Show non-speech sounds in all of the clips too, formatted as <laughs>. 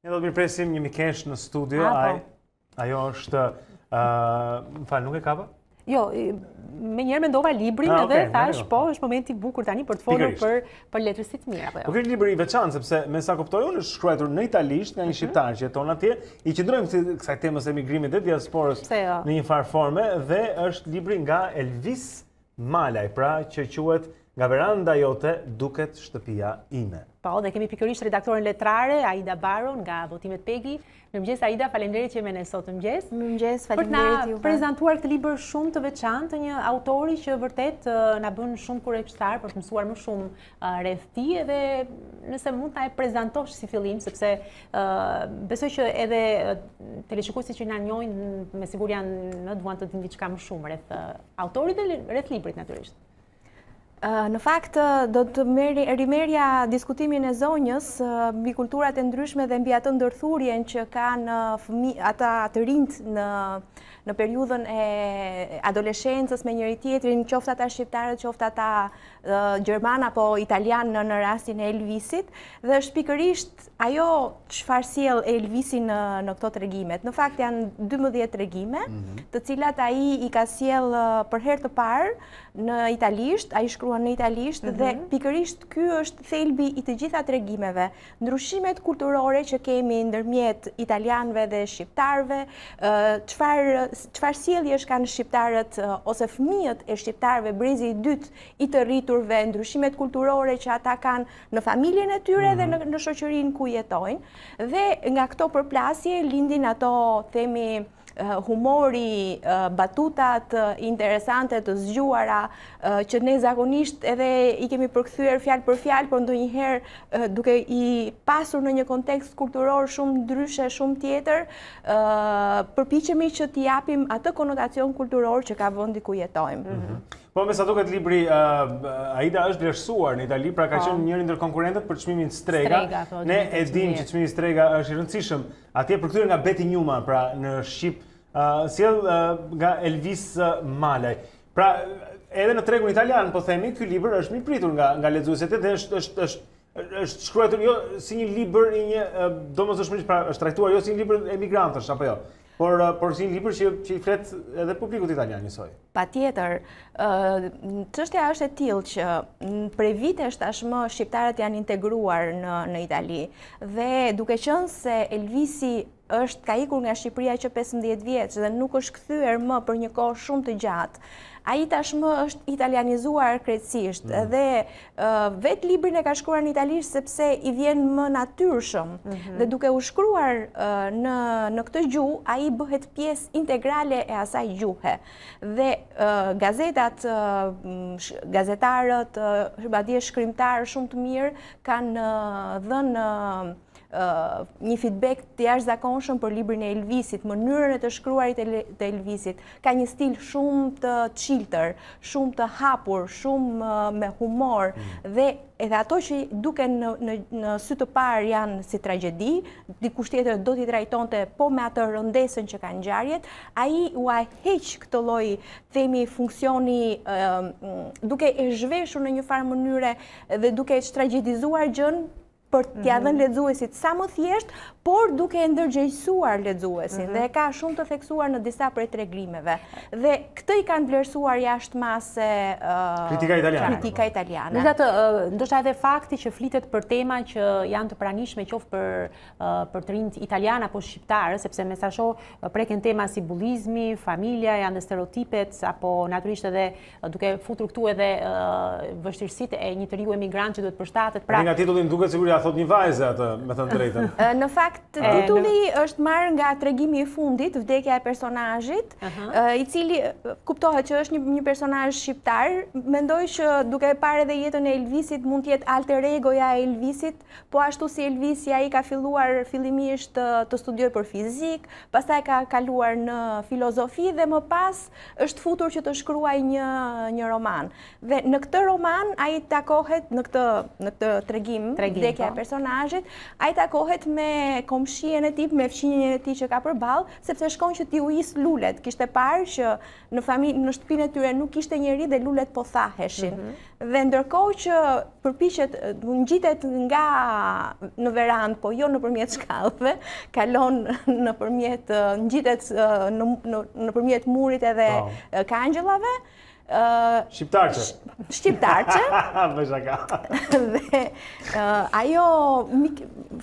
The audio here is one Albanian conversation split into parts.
Një do të mirë presim një mikesh në studio, A, po. ajo është, më falë, nuk e kapa? Jo, me njerë me ndova librin edhe thash, po, është momenti bukur tani për të folu për, për të mirë. Apo jo. Po kërë libri i veçanë, sepse me sa kuptoj unë është shkruajtur në italisht nga një mhm. shqiptarë që jeton atje, i qëndrojmë si kësaj temës e migrimit dhe diasporës jo? në një farë forme, dhe është libri nga Elvis Malaj, pra që quet nga veranda jote duket shtëpia ime. Po, dhe kemi pikërisht redaktorin letrare, Aida Baron, nga votimet Pegi. Më mëgjes, Aida, falemderit që e me nësot, më mëgjes. Më mëgjes, falemderi ju. Për të na prezentuar këtë liber shumë të veçan, të një autori që vërtet në bënë shumë kure pështar, për të mësuar më shumë redhë ti, edhe nëse mund të e prezentosh si fillim, sepse besoj që edhe të leqikusi që në njojnë, me sigur janë në duan të të ndi që ka më shumë redhë autorit dhe redhë librit, naturisht. Eh, në fakt, eh, do të rimerja diskutimin e zonjës, eh, mbi kulturat e ndryshme dhe mbi atë ndërthurjen që ka në ata të rinjt në në periudhën e adoleshencës me njëri tjetrin, qofta ta shqiptarët, qofta ta gjerman apo italian në në rastin e Elvisit, dhe është pikërisht ajo që farsiel e Elvisi në këto të regimet. Në fakt, janë 12 regjime, mhm. të cilat aji i ka siel për her të parë në italisht, i shkru në italisht dhe mhm. pikërisht ky është thelbi i të gjitha të regjimeve. Ndryshimet kulturore që kemi ndërmjet italianve dhe shqiptarve, qëfar sielje është kanë shqiptarët ose fëmijët e shqiptarve brezi i dytë i të rriturve, ndryshimet kulturore që ata kanë në familjen e tyre dhe mhm. në shoqërin ku jetojnë. Dhe nga këto përplasje lindin ato themi... Eh, humori, eh, batutat eh, interesante të zgjuara, që ne zakonisht edhe i kemi përkthyer fjalë për fjalë, por ndo njëherë duke i pasur në një kontekst kulturor shumë dryshe, shumë tjetër, përpiqemi që t'i japim atë konotacion kulturor që ka vëndi ku jetojmë. Mhm. Po, me sa duke të libri, Aida është lërsuar në Itali, pra ka po. qenë njëri ndër konkurentët për qëmimin strega. Ne edhim që qëmimin strega është i rëndësishëm. atje për këtyre nga Betty Njuma, pra në Shqip uh, sjell nga Elvis Malaj. Pra edhe në tregun italian po themi ky libër është mirë pritur nga nga lexuesit dhe është është është është shkruar jo si një libër i një uh, domosdoshmërisht pra është trajtuar jo si një libër emigrantësh apo jo por por si një libër që që i flet edhe publikut italian njësoj. Patjetër, ë uh, çështja është e tillë që prej vitesh tashmë shqiptarët janë integruar në në Itali dhe duke qenë se Elvisi është ka ikur nga Shqipëria që 15 vjetë dhe nuk është këthyër më për një kohë shumë të gjatë. A i tashmë është italianizuar krecisht mhm. dhe vetë librin e ka shkruar në italisht sepse i vjen më natyrshëm mhm. dhe duke u shkruar në këtë gjuhë, a i bëhet pjesë integrale e asaj gjuhe. Dhe gazetat, gazetarët, hërbadje shkrymtarë shumë të mirë kanë dhe në Uh, një feedback të jash zakonshëm për librin e Elvisit, mënyrën e të shkruarit të Elvisit, ka një stil shumë të qilëtër, shumë të hapur, shumë uh, me humor, mm. dhe edhe ato që duke në sy të parë janë si tragedi, dikusht tjetër do t'i trajton të po me atë rëndesën që kanë gjarjet, a i u a heq këtë loj, themi, funksioni uh, mm, duke e zhveshur në një farë mënyre dhe duke e shtragedizuar gjënë, për t'ja mhm. dhe në ledzuesit sa më thjesht, por duke e ndërgjëjsuar ledzuesin mhm. dhe e ka shumë të theksuar në disa prej e grimeve. Dhe këtë i kanë blersuar jashtë mase kritika italiane. Në zatë, ndështë edhe fakti që flitet për tema që janë të pranishme qofë për të rinjët italiana apo shqiptarë, sepse me sa sho preken tema si bulizmi, familia, janë dhe stereotipet, apo naturisht edhe duke futur këtu edhe vështirësit e një të riu emigrant që duhet përshtatet. Pra nga titullin duke sigur thot një vajzë atë, me thënë drejtën. <laughs> Në fakt, titulli është marrë nga tregimi i fundit, vdekja e personajit, i cili kuptohet që është një personaj shqiptar. Mendoj që duke pare dhe jetën e Elvisit, mund tjetë alter egoja e Elvisit, po ashtu si Elvisia i ka filluar fillimisht të studioj për fizik, i ka kaluar në filozofi dhe më pas është futur që të shkruaj një roman. Dhe në këtë roman, a i takohet në këtë tregim, vdekja personazhit, ai takohet me komshien e tij, me fëmijën e tij që ka përballë, sepse shkon që ti u is lulet. Kishte parë që në në shtëpinë e tyre nuk kishte njerëz dhe lulet po thaheshin. Mhm. Dhe ndërkohë që përpiqet në ngjitet nga në verandë, po jo nëpërmjet shkallëve, <laughs> kalon nëpërmjet ngjitet në në nëpërmjet murit edhe po. kanjëllave, Shqiptarqë Shqiptarqë Vesha ka. dhe ajo,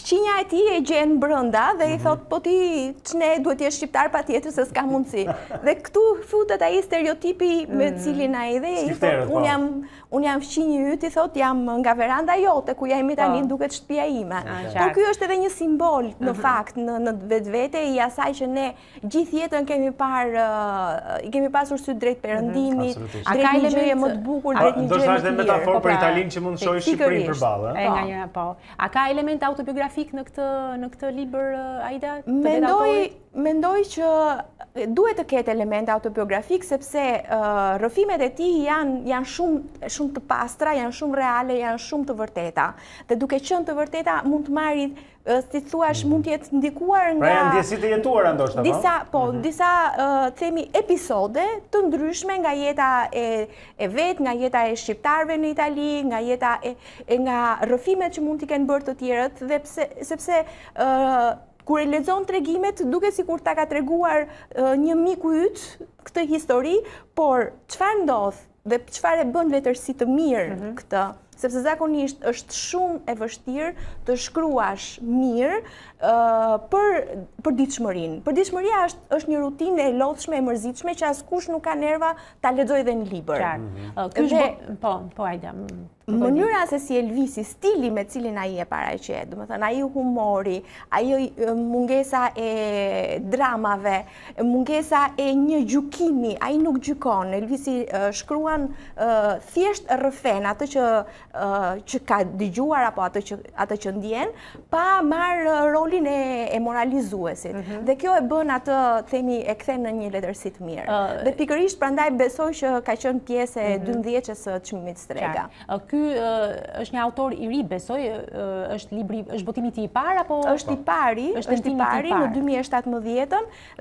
fqinja e ti e gjenë brënda dhe i mhm. thot, po ti, që ne duhet jesh shqiptar pa tjetër se s'ka mundësi. dhe këtu futet aji stereotipi me mm. cilin a i dhe i thot, po. unë jam, un jam fqinjë ju, ti thot, jam nga veranda jote, ku jam po. tani duke duket shtëpia ima. Ah, Por kjo është edhe një simbol në mhm. fakt, në, në vetë vete i asaj që ne gjithjetën kemi par, I kemi pasur sy drejt mhm, përëndimit, A ka një gjëje më të bukur dhe një gjëje më të mirë? Po për pra, Italinë që mund të shohë Shqipërinë përballë, Nga po. një, po. A ka element autobiografik në këtë në këtë libër uh, Aida? Mendoj mendoj që duhet të ketë element autobiografik, sepse rëfimet e ti janë shumë të pastra, janë shumë reale, janë shumë të vërteta. Dhe duke qënë të vërteta, mund të marit, si të thuash, mm. mund të jetë ndikuar nga... Pra janë ndjesit e jetuar, ndoshtë, apo? Po, mhm. disa, temi, episode të ndryshme nga jeta e vetë, nga jeta e shqiptarve në Itali, nga jeta e nga rëfimet që mund t'i kenë bërë të tjerët, dhe sepse kur e lexon tregimet duke sikur ta ka treguar një miku yt këtë histori, por çfarë ndodh dhe çfarë e bën vetërsi të mirë mhm. këtë? sepse zakonisht është shumë e vështirë të shkruash mirë për për ditëshmërin. Për ditëshmëria është është një rutinë e lodhshme e mërzitshme që askush nuk ka nerva ta lexojë dhe në libër. Mhm. Ky është po po ajde. Mënyra se si Elvisi, stili me cilin aji e para e qëtë, dhe më thënë, aji humori, aji mungesa e dramave, mungesa e një gjukimi, aji nuk gjukon, Elvisi shkruan thjesht rëfen, atë që ka dëgjuar, apo atë që ndjen, pa marë rolin e moralizuesit. Mhm. Dhe kjo e bën atë, themi, e kthen në një letërësit mirë. Dhe pikërisht, prandaj, besoj që ka qënë pjesë e 12 mhm. që së të qëmimit strega. Ok ky është një autor i ri, besoj, është libri, është botimi i parë apo është i po. pari? Është i pari në 2017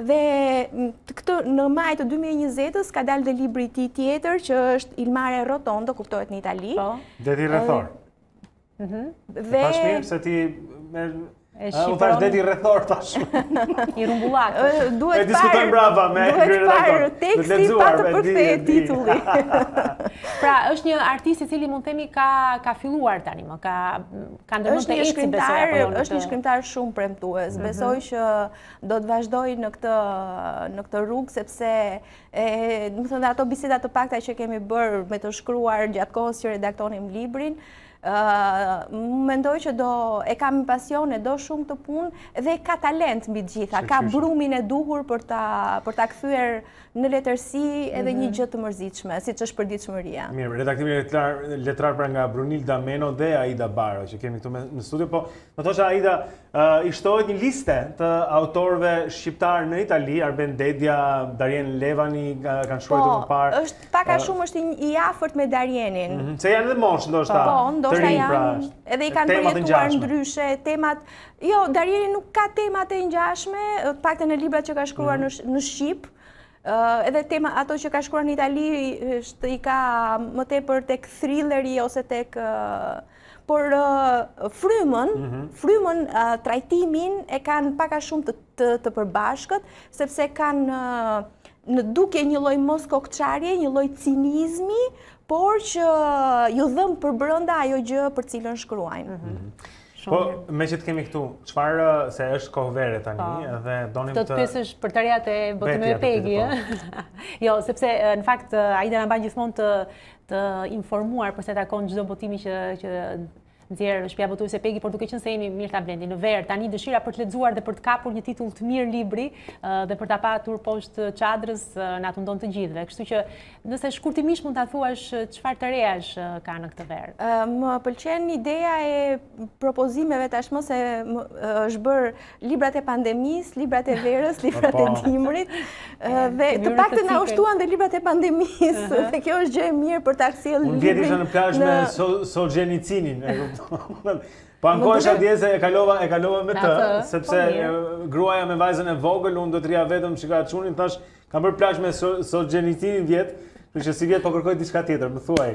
dhe këtë në maj të 2020-s ka dalë dhe libri i tij tjetër që është Ilmare Rotondo, kuptohet në Itali. Po. ti rëthorë. Mhm. Dhe Tashmir se ti Shqipron... U thash deti rrethor tash. I <laughs> rumbullak. Duhet të diskutojmë brava me Duhet të parë teksti pa të përkthyer titulli. pra, është një artist i cili mund të themi ka ka filluar tani më, ka ka ndërmend të ecin besoj apo jo, Është një shkrimtar shumë premtues. Mhm. Besoj që do të vazhdojë në këtë në këtë rrugë sepse e, do të thonë ato biseda të pakta që kemi bërë me të shkruar gjatë kohës që redaktonim librin, mendoj që do e kam pasion e do shumë të punë dhe ka talent mbi gjitha, ka brumin e duhur për ta, për ta këthyër në letërsi edhe një mhm. gjithë të mërzitshme, si që është për ditë shmëria. Mirë, redaktimi letrar, letrar pra nga Brunil Dameno dhe Aida Baro, që kemi këtu në studio, po më to Aida, i shtohet një liste të autorëve shqiptar në Itali, Arben Dedja, Darien Levani kanë shkruar po, të më parë. Po është paka shumë është i afërt me Darienin. Mhm, se janë edhe mosh ndoshta. Po, ndoshta janë. Pra, edhe i kanë përjetuar ndryshe temat. Jo, Darieni nuk ka temat e ngjashme, të në librat që ka shkruar mhm. në në Shqip. edhe tema ato që ka shkruar në Itali i ka më tepër tek thrilleri ose tek por uh, frymën, mhm. frymën, uh, trajtimin e kanë pak a shumë të përbashkët, sepse kanë uh, në duke një loj moskokqarje, një loj cinizmi, por që ju jo dhëmë për brënda ajo gjë për cilën shkruajnë. Mhm. Mhm. Po, shumë. Po, me që të kemi këtu, qëfar se është kohë vere tani, pa. Po. dhe donim të... Të të pysësh për të e botëme e pegi, po. e? Eh? <laughs> jo, sepse, eh, në fakt, eh, Aida në banë gjithmonë të, të informuar përse ta konë gjithdo botimi që, që Nxjerr shtëpia botuese Pegi, por duke qenë se jemi mirë ta blendi në ver, tani dëshira për të lexuar dhe për të kapur një titull të mirë libri uh, dhe për ta patur poshtë çadrës uh, na tundon të gjithëve. Kështu që nëse shkurtimisht mund ta thuash uh, çfarë të reash ka në këtë ver. Më pëlqen ideja e propozimeve tashmë se është bër librat e pandemis, librat e verës, <laughs> librat e dimrit <laughs> dhe të paktën na ushtuan dhe librat e pandemis. <laughs> kjo është gjë e mirë për ta sjellë librin. Mund vjetisha në plazh me Solzhenicinin po ankohesha dje se e kalova e kalova me të, sepse po gruaja me vajzën e vogël un do të rija vetëm çka çunin thash kam bër plaç me sogjenitin so vjet Për që si vjetë po kërkoj diçka tjetër, më thuaj.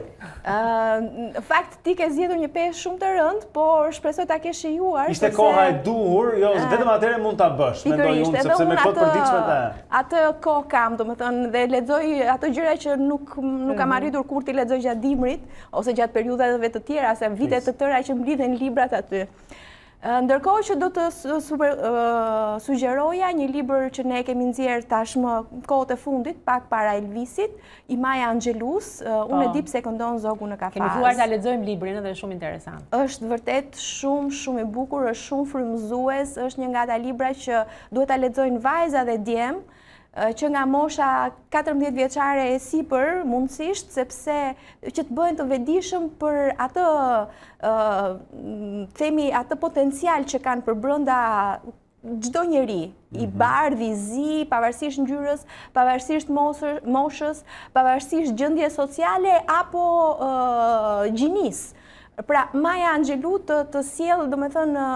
Në fakt, ti ke zjedhur një peshë shumë të rëndë, por shpresoj ta ke shijuar. Ishte koha e duhur, jo, vetëm atëre mund të bësh, me ndoj unë, sepse me këtë për diqme të... Atë kohë kam, do më thënë, dhe ledzoj atë gjyre që nuk kam mhm. arritur kur ti ledzoj gjatë dimrit, ose gjatë vetë të tjera, se vitet të tëra që mblidhen librat aty. Ndërkohë që do të sugjeroja një liber që ne kemi nëzjerë tashmë kote fundit, pak para Elvisit, i Maja Angelus, unë e po. dip se këndon zogu në kafaz. Kemi fuar të aledzojmë librin edhe shumë interesant. është vërtet shumë, shumë i bukur, është shumë frymëzues, është një nga ta libra që duhet të aledzojnë vajza dhe djemë, që nga mosha 14 vjeqare e si për mundësisht, sepse që të bëjnë të vedishëm për atë themi atë potencial që kanë për brënda gjdo njeri, i mhm. bardh, i zi, pavarësisht njërës, pavarësisht moshës, pavarësisht gjëndje sociale, apo gjinisë. Pra, Maja Angelu të sjellë, do me thënë,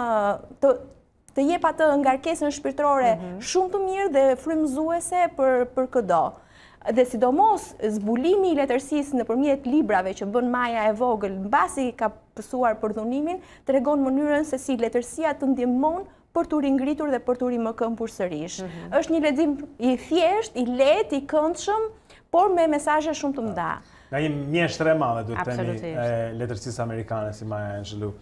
të jep atë ngarkesën shpirtërore mhm. shumë të mirë dhe frymëzuese për për këdo. Dhe sidomos zbulimi i letërsisë nëpërmjet librave që bën Maja e vogël mbasi ka pësuar për dhunimin, tregon mënyrën se si letërsia të ndihmon për të ringritur dhe për të rimëkëm sërish. Mm -hmm. është një ledzim i thjesht, i let, i këndshëm, por me mesaje shumë të mda. Nga një mjeshtre madhe, du të temi, letërsisë amerikane, si Maja Angelou.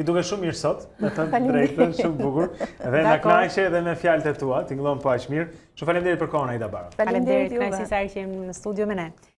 I duke shumë mirë sot, me të drejtën shumë bukur, dhe në knajqe dhe me fjallët e tua, t'inglonë pa po mirë. shmirë. Shumë falem për kona, Ida Baro. Falem dhe dhe dhe dhe dhe dhe dhe dhe dhe